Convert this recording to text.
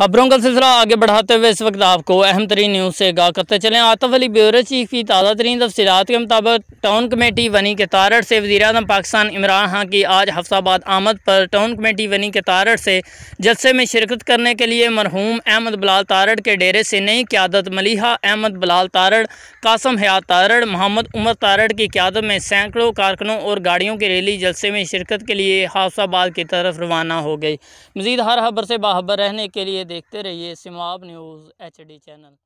खबरों का सिलसिला आगे बढ़ाते हुए इस वक्त आपको अहम तरीन न्यूज़ से आगाह करते चलें आतफ अली ब्यूरो चीफ की ताज़ा तरीन तफसीत के मुताबिक टाउन कमेटी वनी के तारड़ से वजी अजम पाकिस्तान इमरान खां की आज हफ्साबाद आमद पर टाउन कमेटी वनी के तारड़ से जलसे में शिरकत करने के लिए मरहूम अहमद बलाल तारड़ के डेरे से नई क्यादत मलिहा अहमद बलाल तारड़ कासम हयात तारड़ मोहम्मद उमर तारड़ की क्यादत में सैकड़ों कारकनों और गाड़ियों की रैली जलसे में शिरकत के लिए हफ्साबाद की तरफ रवाना हो गई मजीद हर खबर से बाहबर रहने के लिए देखते रहिए सिमाब न्यूज़ एच चैनल